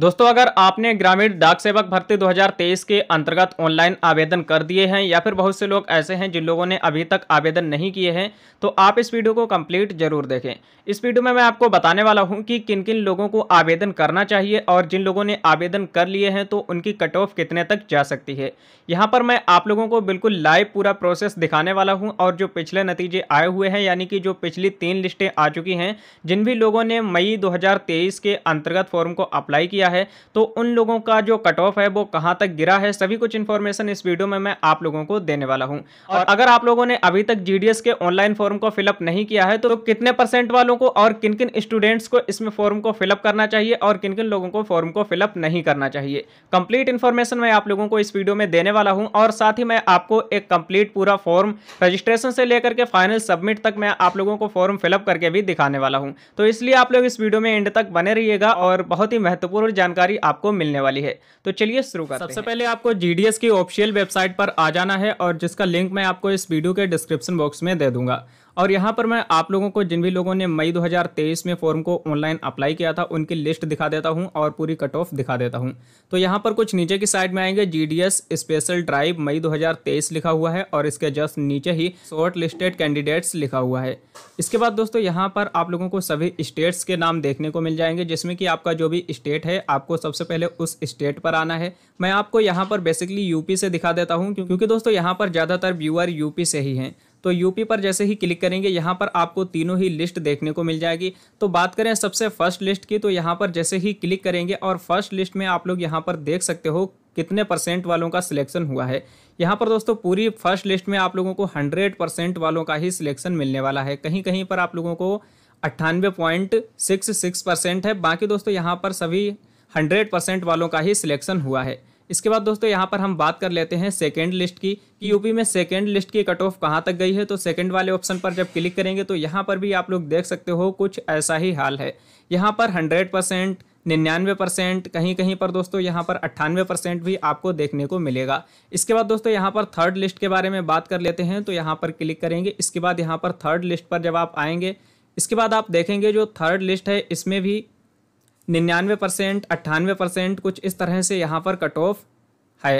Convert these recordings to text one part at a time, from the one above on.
दोस्तों अगर आपने ग्रामीण डाक सेवक भर्ती 2023 के अंतर्गत ऑनलाइन आवेदन कर दिए हैं या फिर बहुत से लोग ऐसे हैं जिन लोगों ने अभी तक आवेदन नहीं किए हैं तो आप इस वीडियो को कंप्लीट जरूर देखें इस वीडियो में मैं आपको बताने वाला हूं कि किन किन लोगों को आवेदन करना चाहिए और जिन लोगों ने आवेदन कर लिए हैं तो उनकी कट ऑफ कितने तक जा सकती है यहाँ पर मैं आप लोगों को बिल्कुल लाइव पूरा प्रोसेस दिखाने वाला हूँ और जो पिछले नतीजे आए हुए हैं यानी कि जो पिछली तीन लिस्टें आ चुकी हैं जिन भी लोगों ने मई दो के अंतर्गत फॉर्म को अप्लाई किया किया है तो उन लोगों का जो कट ऑफ है वो कहाँ तक गिरा है सभी कुछ इन्फॉर्मेशन इस वीडियो में मैं आप लोगों को देने वाला हूँ और अगर आप लोगों ने अभी तक जीडीएस के ऑनलाइन फॉर्म को फिलअप नहीं किया है तो कितने परसेंट वालों को और किन किन स्टूडेंट्स को इसमें फॉर्म को फिलअप करना चाहिए और किन किन लोगों को फॉर्म को फिलअप नहीं करना चाहिए कंप्लीट इन्फॉर्मेशन मैं आप लोगों को इस वीडियो में देने वाला हूँ और साथ ही मैं आपको एक कंप्लीट पूरा फॉर्म रजिस्ट्रेशन से लेकर के फाइनल सबमिट तक मैं आप लोगों को फॉर्म फिलअप करके भी दिखाने वाला हूँ तो इसलिए आप लोग इस वीडियो में एंड तक बने रहिएगा और बहुत ही महत्वपूर्ण भरपूर जानकारी आपको मिलने वाली है तो चलिए शुरू करते सबसे पहले आपको जीडीएस की ऑफिशियल वेबसाइट पर आ जाना है और जिसका लिंक मैं आपको इस वीडियो के डिस्क्रिप्शन बॉक्स में दे दूंगा और यहाँ पर मैं आप लोगों को जिन भी लोगों ने मई 2023 में फॉर्म को ऑनलाइन अप्लाई किया था उनकी लिस्ट दिखा देता हूँ और पूरी कट ऑफ दिखा देता हूँ तो यहाँ पर कुछ नीचे की साइड में आएंगे जी स्पेशल ड्राइव मई 2023 लिखा हुआ है और इसके जस्ट नीचे ही शॉर्ट लिस्टेड कैंडिडेट्स लिखा हुआ है इसके बाद दोस्तों यहाँ पर आप लोगों को सभी स्टेट्स के नाम देखने को मिल जाएंगे जिसमें कि आपका जो भी स्टेट है आपको सबसे पहले उस स्टेट पर आना है मैं आपको यहाँ पर बेसिकली यूपी से दिखा देता हूँ क्योंकि दोस्तों यहाँ पर ज़्यादातर व्यूअर यूपी से ही हैं तो यूपी पर जैसे ही क्लिक करेंगे यहाँ पर आपको तीनों ही लिस्ट देखने को मिल जाएगी तो बात करें सबसे फर्स्ट लिस्ट की तो यहाँ पर जैसे ही क्लिक करेंगे और फर्स्ट लिस्ट में आप लोग यहाँ पर देख सकते हो कितने परसेंट वालों का सिलेक्शन हुआ है यहाँ पर दोस्तों पूरी फर्स्ट लिस्ट में आप लोगों को हंड्रेड परसेंट वालों का ही सिलेक्शन मिलने वाला है कहीं कहीं पर आप लोगों को अट्ठानवे पॉइंट सिक्स सिक्स परसेंट है बाकी दोस्तों यहाँ पर सभी हंड्रेड परसेंट वालों का ही सिलेक्शन हुआ है इसके बाद दोस्तों यहाँ पर हम बात कर लेते हैं सेकेंड लिस्ट की कि यूपी में सेकेंड लिस्ट की कट ऑफ कहाँ तक गई है तो सेकेंड वाले ऑप्शन पर जब क्लिक करेंगे तो यहाँ पर भी आप लोग देख सकते हो कुछ ऐसा ही हाल है यहाँ पर हंड्रेड परसेंट निन्यानवे परसेंट कहीं कहीं पर दोस्तों यहाँ पर अट्ठानवे परसेंट भी आपको देखने को मिलेगा इसके बाद दोस्तों यहाँ पर थर्ड लिस्ट के बारे में बात कर लेते हैं तो यहाँ पर क्लिक करेंगे इसके बाद यहाँ पर थर्ड लिस्ट पर जब आप आएंगे इसके बाद आप देखेंगे जो थर्ड लिस्ट है इसमें भी निन्यानवे परसेंट अट्ठानवे परसेंट कुछ इस तरह से यहाँ पर कट ऑफ है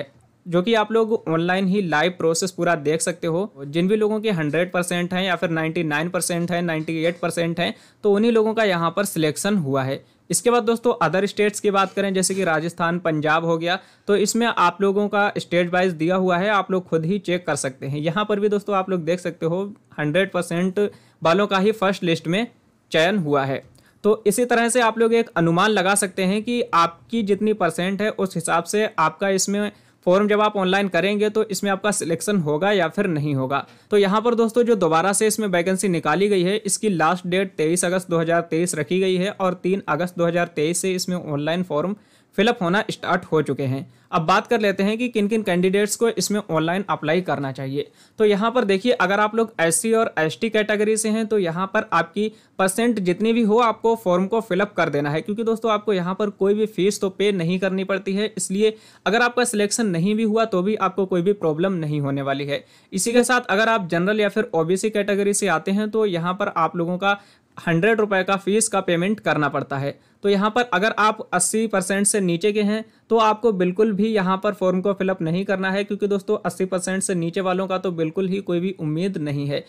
जो कि आप लोग ऑनलाइन ही लाइव प्रोसेस पूरा देख सकते हो जिन भी लोगों के 100 परसेंट हैं या फिर 99 परसेंट है 98 परसेंट है तो उन्हीं लोगों का यहाँ पर सिलेक्शन हुआ है इसके बाद दोस्तों अदर स्टेट्स की बात करें जैसे कि राजस्थान पंजाब हो गया तो इसमें आप लोगों का स्टेट वाइज दिया हुआ है आप लोग खुद ही चेक कर सकते हैं यहाँ पर भी दोस्तों आप लोग देख सकते हो हंड्रेड परसेंट वालों का ही फर्स्ट लिस्ट में चयन हुआ है तो इसी तरह से आप लोग एक अनुमान लगा सकते हैं कि आपकी जितनी परसेंट है उस हिसाब से आपका इसमें फॉर्म जब आप ऑनलाइन करेंगे तो इसमें आपका सिलेक्शन होगा या फिर नहीं होगा तो यहाँ पर दोस्तों जो दोबारा से इसमें वैकेंसी निकाली गई है इसकी लास्ट डेट 23 अगस्त 2023 रखी गई है और 3 अगस्त 2023 से इसमें ऑनलाइन फॉर्म फिलअप होना स्टार्ट हो चुके हैं अब बात कर लेते हैं कि किन किन कैंडिडेट्स को इसमें ऑनलाइन अप्लाई करना चाहिए तो यहाँ पर देखिए अगर आप लोग एस और एस कैटेगरी से हैं तो यहाँ पर आपकी परसेंट जितनी भी हो आपको फॉर्म को फिलअप कर देना है क्योंकि दोस्तों आपको यहाँ पर कोई भी फीस तो पे नहीं करनी पड़ती है इसलिए अगर आपका सिलेक्शन नहीं भी हुआ तो भी आपको कोई भी प्रॉब्लम नहीं होने वाली है इसी के साथ अगर आप जनरल या फिर ओ कैटेगरी से आते हैं तो यहाँ पर आप लोगों का हंड्रेड रुपये का फीस का पेमेंट करना पड़ता है तो यहाँ पर अगर आप 80 परसेंट से नीचे के हैं तो आपको बिल्कुल भी यहाँ पर फॉर्म को फिलअप नहीं करना है क्योंकि दोस्तों 80 परसेंट से नीचे वालों का तो बिल्कुल ही कोई भी उम्मीद नहीं है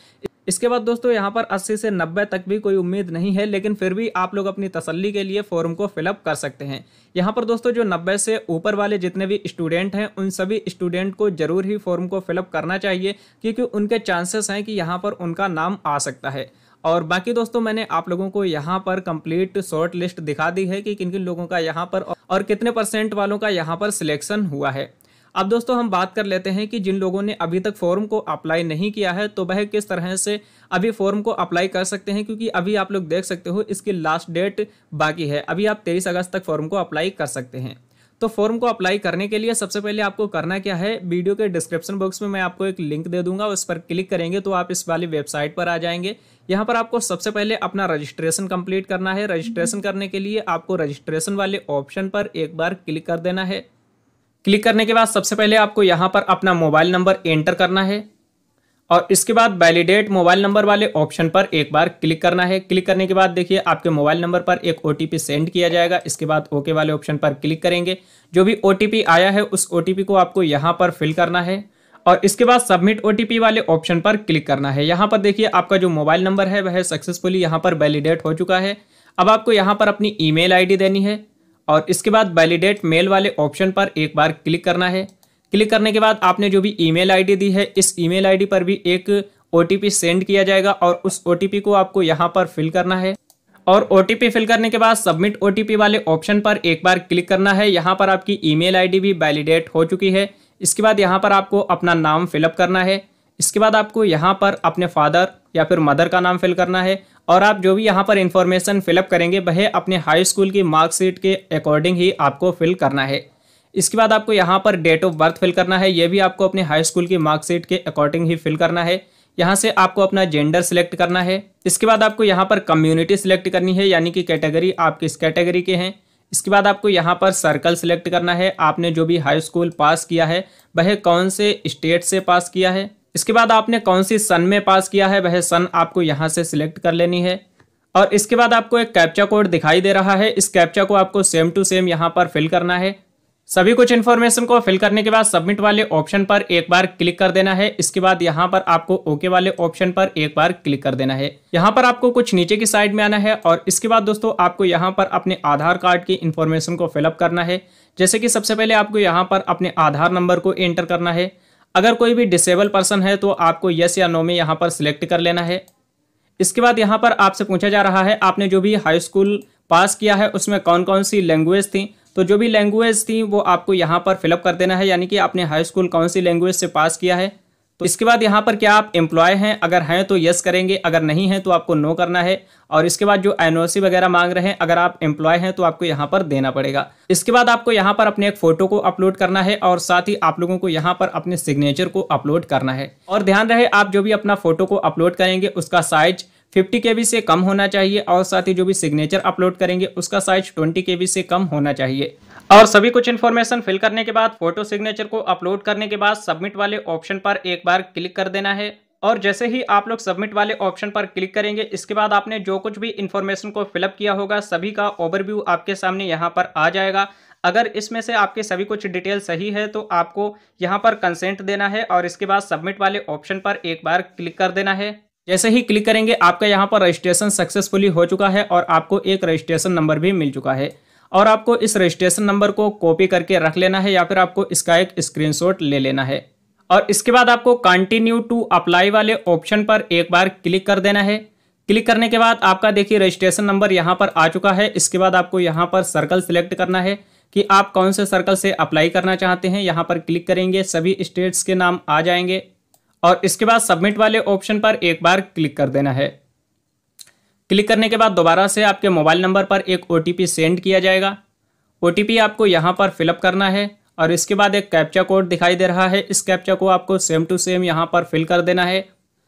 इसके बाद दोस्तों यहाँ पर 80 से 90 तक भी कोई उम्मीद नहीं है लेकिन फिर भी आप लोग अपनी तसल्ली के लिए फॉर्म को फिलअप कर सकते हैं यहाँ पर दोस्तों जो 90 से ऊपर वाले जितने भी स्टूडेंट हैं उन सभी स्टूडेंट को ज़रूर ही फॉर्म को फिलअप करना चाहिए क्योंकि उनके चांसेस हैं कि यहाँ पर उनका नाम आ सकता है और बाकी दोस्तों मैंने आप लोगों को यहाँ पर कंप्लीट शॉर्ट लिस्ट दिखा दी है कि किन किन लोगों का यहाँ पर और कितने परसेंट वालों का यहाँ पर सिलेक्शन हुआ है अब दोस्तों हम बात कर लेते हैं कि जिन लोगों ने अभी तक फॉर्म को अप्लाई नहीं किया है तो वह किस तरह से अभी फॉर्म को अप्लाई कर सकते हैं क्योंकि अभी आप लोग देख सकते हो इसकी लास्ट डेट बाकी है अभी आप तेईस अगस्त तक फॉर्म को अप्लाई कर सकते हैं तो फॉर्म को अप्लाई करने के लिए सबसे पहले आपको करना क्या है वीडियो के डिस्क्रिप्शन बॉक्स में मैं आपको एक लिंक दे दूंगा उस पर क्लिक करेंगे तो आप इस वाली वेबसाइट पर आ जाएंगे यहाँ पर आपको सबसे पहले अपना रजिस्ट्रेशन कंप्लीट करना है रजिस्ट्रेशन करने के लिए आपको रजिस्ट्रेशन वाले ऑप्शन पर एक बार क्लिक कर देना है क्लिक करने के बाद सबसे पहले आपको यहाँ पर अपना मोबाइल नंबर एंटर करना है और इसके बाद वैलिडेट मोबाइल नंबर वाले ऑप्शन पर एक बार क्लिक करना है क्लिक करने के बाद देखिए आपके मोबाइल नंबर पर एक ओ सेंड किया जाएगा इसके बाद ओके वाले ऑप्शन पर क्लिक करेंगे जो भी ओ आया है उस ओ को आपको यहाँ पर फिल करना है और इसके बाद सबमिट ओ वाले ऑप्शन पर क्लिक करना है यहाँ पर देखिए आपका जो मोबाइल नंबर है वह सक्सेसफुली यहाँ पर वैलिडेट हो चुका है अब आपको यहाँ पर अपनी ई मेल देनी है और इसके बाद वैलिडेट मेल वाले ऑप्शन पर एक बार क्लिक करना है क्लिक करने के बाद आपने जो भी ईमेल आईडी दी है इस ईमेल आईडी पर भी एक ओ सेंड किया जाएगा और उस ओ को आपको यहाँ पर फिल करना है और ओ फिल करने के बाद सबमिट ओ वाले ऑप्शन पर एक बार क्लिक करना है यहाँ पर आपकी ईमेल आईडी भी वैलिडेट हो चुकी है इसके बाद यहाँ पर आपको अपना नाम फिलअप करना है इसके बाद आपको यहाँ पर अपने फादर या फिर मदर का नाम फिल करना है और आप जो भी यहाँ पर इंफॉर्मेशन फिलअप करेंगे वह अपने हाई स्कूल की मार्कशीट के अकॉर्डिंग ही आपको फिल करना है इसके बाद आपको यहाँ पर डेट ऑफ बर्थ फिल करना है ये भी आपको अपने हाई स्कूल की मार्कशीट के अकॉर्डिंग ही फिल करना है यहाँ से आपको अपना जेंडर सिलेक्ट करना है इसके बाद आपको यहाँ पर कम्युनिटी सिलेक्ट करनी है यानी कि कैटेगरी आप किस कैटेगरी के हैं इसके बाद आपको यहाँ पर सर्कल सिलेक्ट करना है आपने जो भी हाई स्कूल पास किया है वह कौन से स्टेट से पास किया है इसके बाद आपने कौन सी सन में पास किया है वह सन आपको यहाँ से सिलेक्ट कर लेनी है और इसके बाद आपको एक कैप्चा कोड दिखाई दे रहा है इस कैप्चा को आपको सेम टू सेम यहाँ पर फिल करना है सभी कुछ इन्फॉर्मेशन को फिल करने के बाद सबमिट वाले ऑप्शन पर एक बार क्लिक कर देना है इसके बाद यहाँ पर आपको ओके वाले ऑप्शन पर एक बार क्लिक कर देना है यहाँ पर आपको कुछ नीचे की साइड में आना है और इसके बाद दोस्तों आपको यहाँ पर अपने आधार कार्ड की इन्फॉर्मेशन को फिलअप करना है जैसे कि सबसे पहले आपको यहाँ पर अपने आधार नंबर को एंटर करना है अगर कोई भी डिसेबल पर्सन है तो आपको येस या नो में यहाँ पर सिलेक्ट कर लेना है इसके बाद यहाँ पर आपसे पूछा जा रहा है आपने जो भी हाई स्कूल पास किया है उसमें कौन कौन सी लैंग्वेज थी तो जो भी लैंग्वेज थी वो आपको यहाँ पर फिलअप कर देना है यानी कि आपने हाई स्कूल कौन सी लैंग्वेज से पास किया है तो इसके बाद यहाँ पर क्या आप एम्प्लॉय हैं अगर हैं तो यस करेंगे अगर नहीं हैं तो आपको नो करना है और इसके बाद जो एन वगैरह मांग रहे हैं अगर आप एम्प्लॉय हैं तो आपको यहाँ पर देना पड़ेगा इसके बाद आपको यहाँ पर अपने एक फोटो को अपलोड करना है और साथ ही आप लोगों को यहाँ पर अपने सिग्नेचर को अपलोड करना है और ध्यान रहे आप जो भी अपना फोटो को अपलोड करेंगे उसका साइज़ फिफ्टी के से कम होना चाहिए और साथ ही जो भी सिग्नेचर अपलोड करेंगे उसका साइज ट्वेंटी के से कम होना चाहिए और सभी कुछ इन्फॉर्मेशन फिल करने के बाद फोटो सिग्नेचर को अपलोड करने के बाद सबमिट वाले ऑप्शन पर एक बार क्लिक कर देना है और जैसे ही आप लोग सबमिट वाले ऑप्शन पर क्लिक करेंगे इसके बाद आपने जो कुछ भी इन्फॉर्मेशन को फिलअप किया होगा सभी का ओवरव्यू आपके सामने यहाँ पर आ जाएगा अगर इसमें से आपके सभी कुछ डिटेल सही है तो आपको यहाँ पर कंसेंट देना है और इसके बाद सबमिट वाले ऑप्शन पर एक बार क्लिक कर देना है जैसे ही क्लिक करेंगे आपका यहाँ पर रजिस्ट्रेशन सक्सेसफुली हो चुका है और आपको एक रजिस्ट्रेशन नंबर भी मिल चुका है और आपको इस रजिस्ट्रेशन नंबर को कॉपी करके रख लेना है या फिर आपको इसका एक स्क्रीनशॉट ले लेना है और इसके बाद आपको कंटिन्यू टू अप्लाई वाले ऑप्शन पर एक बार क्लिक कर देना है क्लिक करने के बाद आपका देखिए रजिस्ट्रेशन नंबर यहाँ पर आ चुका है इसके बाद आपको यहाँ पर सर्कल सिलेक्ट करना है कि आप कौन से सर्कल से अप्लाई करना चाहते हैं यहाँ पर क्लिक करेंगे सभी स्टेट्स के नाम आ जाएंगे और इसके बाद सबमिट वाले ऑप्शन पर एक बार क्लिक कर देना है क्लिक करने के बाद दोबारा से आपके मोबाइल नंबर पर एक ओ सेंड किया जाएगा ओ आपको यहाँ पर फिलअप करना है और इसके बाद एक कैप्चा कोड दिखाई दे रहा है इस कैप्चा को आपको सेम टू सेम यहाँ पर फिल कर देना है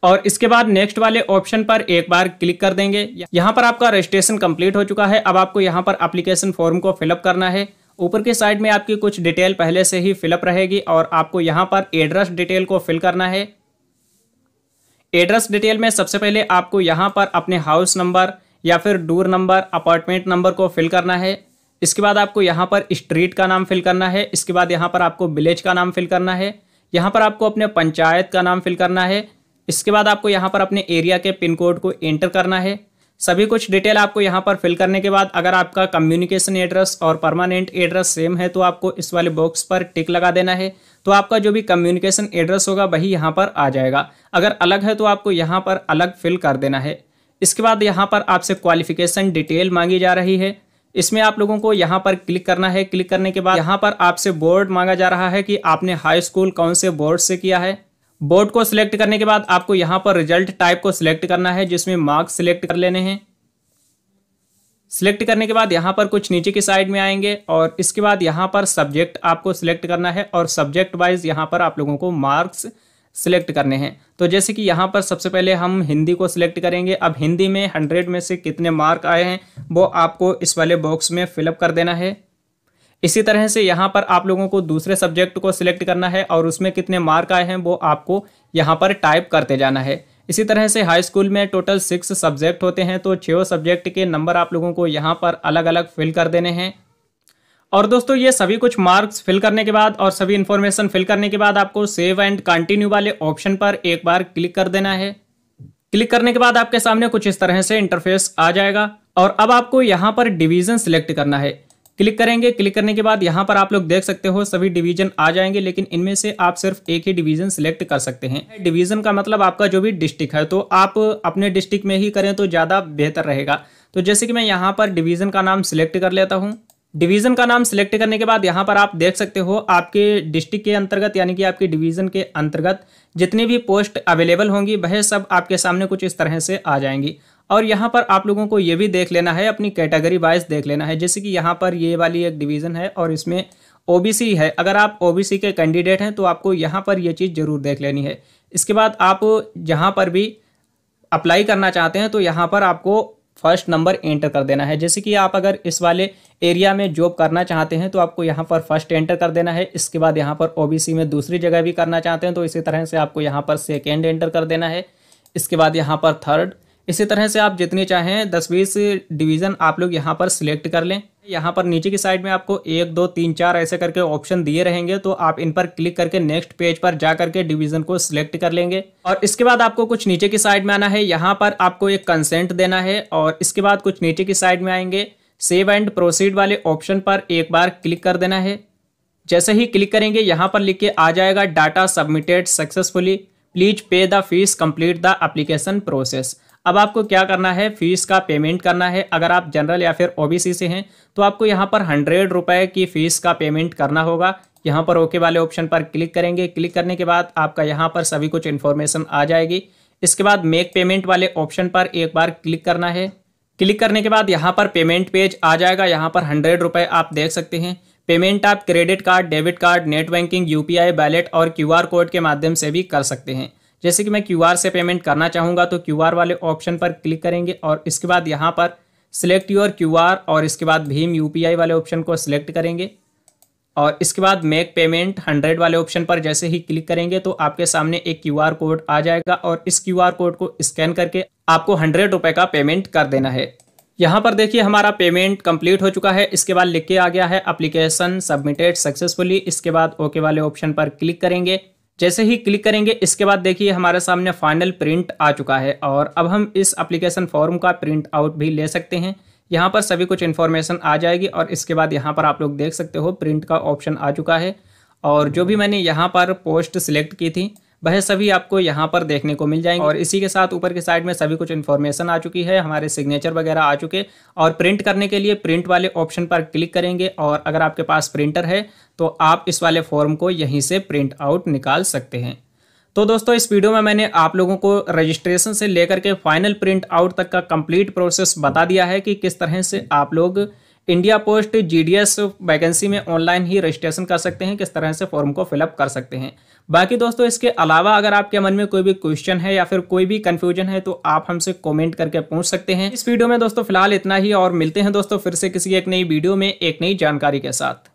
और इसके बाद नेक्स्ट वाले ऑप्शन पर एक बार क्लिक कर देंगे यहाँ पर आपका रजिस्ट्रेशन कंप्लीट हो चुका है अब आपको यहाँ पर अप्लीकेशन फॉर्म को फिलअप करना है ऊपर के साइड में आपकी कुछ डिटेल पहले से ही फिलअप रहेगी और आपको यहाँ पर एड्रेस डिटेल को फिल करना है एड्रेस डिटेल में सबसे पहले आपको यहाँ पर अपने हाउस नंबर या फिर डोर नंबर अपार्टमेंट नंबर को फिल करना है इसके बाद आपको यहाँ पर स्ट्रीट का नाम फिल करना है इसके बाद यहाँ पर आपको विलेज का नाम फिल करना है यहाँ पर आपको अपने पंचायत का नाम फिल करना है इसके बाद आपको यहाँ पर अपने एरिया के पिन कोड को एंटर करना है सभी कुछ डिटेल आपको यहाँ पर फिल करने के बाद अगर आपका कम्युनिकेशन एड्रेस और परमानेंट एड्रेस सेम है तो आपको इस वाले बॉक्स पर टिक लगा देना है तो आपका जो भी कम्युनिकेशन एड्रेस होगा वही यहाँ पर आ जाएगा अगर अलग है तो आपको यहाँ पर अलग फिल कर देना है इसके बाद यहाँ पर आपसे क्वालिफिकेशन डिटेल मांगी जा रही है इसमें आप लोगों को यहाँ पर क्लिक करना है क्लिक करने के बाद यहाँ पर आपसे बोर्ड मांगा जा रहा है कि आपने हाई स्कूल कौन से बोर्ड से किया है बोर्ड को सिलेक्ट करने के बाद आपको यहां पर रिजल्ट टाइप को सिलेक्ट करना है जिसमें मार्क्स सिलेक्ट कर लेने हैं सिलेक्ट करने के बाद यहाँ पर कुछ नीचे की साइड में आएंगे और इसके बाद यहाँ पर सब्जेक्ट आपको सिलेक्ट करना है और सब्जेक्ट वाइज यहाँ पर आप लोगों को मार्क्स सिलेक्ट करने हैं तो जैसे कि यहाँ पर सबसे पहले हम हिंदी को सिलेक्ट करेंगे अब हिंदी में हंड्रेड में से कितने मार्क आए हैं वो आपको इस वाले बॉक्स में फिलअप कर देना है इसी तरह से यहाँ पर आप लोगों को दूसरे सब्जेक्ट को सिलेक्ट करना है और उसमें कितने मार्क आए हैं वो आपको यहाँ पर टाइप करते जाना है इसी तरह से हाई स्कूल में टोटल सिक्स सब्जेक्ट होते हैं तो छः सब्जेक्ट के नंबर आप लोगों को यहाँ पर अलग अलग फिल कर देने हैं और दोस्तों ये सभी कुछ मार्क्स फिल करने के बाद और सभी इन्फॉर्मेशन फिल करने के बाद आपको सेव एंड कंटिन्यू वाले ऑप्शन पर एक बार क्लिक कर देना है क्लिक करने के बाद आपके सामने कुछ इस तरह से इंटरफेस आ जाएगा और अब आपको यहाँ पर डिवीजन सिलेक्ट करना है क्लिक करेंगे क्लिक करने के बाद यहाँ पर आप लोग देख सकते हो सभी डिवीजन आ जाएंगे लेकिन इनमें से आप सिर्फ एक ही डिवीजन सिलेक्ट कर सकते हैं डिवीजन का मतलब आपका जो भी डिस्ट्रिक्ट है तो आप अपने डिस्ट्रिक्ट में ही करें तो ज़्यादा बेहतर रहेगा तो जैसे कि मैं यहाँ पर डिवीजन का नाम सिलेक्ट कर लेता हूँ डिवीज़न का नाम सिलेक्ट करने के बाद यहाँ पर आप देख सकते हो आपके डिस्ट्रिक्ट के अंतर्गत यानी कि आपके डिवीज़न के अंतर्गत जितनी भी पोस्ट अवेलेबल होंगी वह सब आपके सामने कुछ इस तरह से आ जाएंगी और यहाँ पर आप लोगों को ये भी देख लेना है अपनी कैटेगरी वाइज देख लेना है जैसे कि यहाँ पर ये वाली एक डिवीज़न है और इसमें ओबीसी है अगर आप ओबीसी के कैंडिडेट हैं तो आपको यहाँ पर ये चीज़ ज़रूर देख लेनी है इसके बाद आप जहाँ पर भी अप्लाई करना चाहते हैं तो यहाँ पर आपको फर्स्ट नंबर एंटर कर देना है जैसे कि आप अगर इस वाले एरिया में जॉब करना चाहते हैं तो आपको यहाँ पर फर्स्ट एंटर कर देना है इसके बाद यहाँ पर ओ में दूसरी जगह भी करना चाहते हैं तो इसी तरह से आपको यहाँ पर सेकेंड एंटर कर देना है इसके बाद यहाँ पर थर्ड इसी तरह से आप जितनी चाहें दस बीस डिवीज़न आप लोग यहाँ पर सिलेक्ट कर लें यहाँ पर नीचे की साइड में आपको एक दो तीन चार ऐसे करके ऑप्शन दिए रहेंगे तो आप इन पर क्लिक करके नेक्स्ट पेज पर जा करके डिवीजन को सिलेक्ट कर लेंगे और इसके बाद आपको कुछ नीचे की साइड में आना है यहाँ पर आपको एक कंसेंट देना है और इसके बाद कुछ नीचे की साइड में आएंगे सेव एंड प्रोसीड वाले ऑप्शन पर एक बार क्लिक कर देना है जैसे ही क्लिक करेंगे यहाँ पर लिख के आ जाएगा data submitted successfully please pay the fees complete the application process अब आपको क्या करना है फीस का पेमेंट करना है अगर आप जनरल या फिर ओबीसी से हैं तो आपको यहाँ पर हंड्रेड रुपये की फ़ीस का पेमेंट करना होगा यहाँ पर ओके वाले ऑप्शन पर क्लिक करेंगे क्लिक करने के बाद आपका यहाँ पर सभी कुछ इन्फॉर्मेशन आ जाएगी इसके बाद मेक पेमेंट वाले ऑप्शन पर एक बार क्लिक करना है क्लिक करने के बाद यहाँ पर पेमेंट पेज आ जाएगा यहाँ पर हंड्रेड रुपये आप देख सकते हैं पेमेंट आप credit card debit card net banking UPI wallet और क्यू कोड के माध्यम से भी कर सकते हैं जैसे कि मैं क्यू से पेमेंट करना चाहूँगा तो क्यू वाले ऑप्शन पर क्लिक करेंगे और इसके बाद यहाँ पर सिलेक्ट योर क्यू और इसके बाद भीम यू वाले ऑप्शन को सिलेक्ट करेंगे और इसके बाद मेक पेमेंट हंड्रेड वाले ऑप्शन पर जैसे ही क्लिक करेंगे तो आपके सामने एक क्यू कोड आ जाएगा और इस क्यू कोड को स्कैन करके आपको हंड्रेड रुपये का पेमेंट कर देना है यहाँ पर देखिए हमारा पेमेंट कंप्लीट हो चुका है इसके बाद लिख के आ गया है अप्लीकेशन सबमिटेड सक्सेसफुली इसके बाद ओके वाले ऑप्शन पर क्लिक करेंगे जैसे ही क्लिक करेंगे इसके बाद देखिए हमारे सामने फाइनल प्रिंट आ चुका है और अब हम इस एप्लीकेशन फॉर्म का प्रिंट आउट भी ले सकते हैं यहाँ पर सभी कुछ इन्फॉर्मेशन आ जाएगी और इसके बाद यहाँ पर आप लोग देख सकते हो प्रिंट का ऑप्शन आ चुका है और जो भी मैंने यहाँ पर पोस्ट सिलेक्ट की थी वह सभी आपको यहाँ पर देखने को मिल जाएंगे और इसी के साथ ऊपर के साइड में सभी कुछ इन्फॉर्मेशन आ चुकी है हमारे सिग्नेचर वगैरह आ चुके और प्रिंट करने के लिए प्रिंट वाले ऑप्शन पर क्लिक करेंगे और अगर आपके पास प्रिंटर है तो आप इस वाले फॉर्म को यहीं से प्रिंट आउट निकाल सकते हैं तो दोस्तों इस वीडियो में मैंने आप लोगों को रजिस्ट्रेशन से लेकर के फाइनल प्रिंट आउट तक का कंप्लीट प्रोसेस बता दिया है कि किस तरह से आप लोग इंडिया पोस्ट जीडीएस वैकेंसी में ऑनलाइन ही रजिस्ट्रेशन कर सकते हैं किस तरह से फॉर्म को फिलअप कर सकते हैं बाकी दोस्तों इसके अलावा अगर आपके मन में कोई भी क्वेश्चन है या फिर कोई भी कन्फ्यूजन है तो आप हमसे कमेंट करके पूछ सकते हैं इस वीडियो में दोस्तों फिलहाल इतना ही और मिलते हैं दोस्तों फिर से किसी एक नई वीडियो में एक नई जानकारी के साथ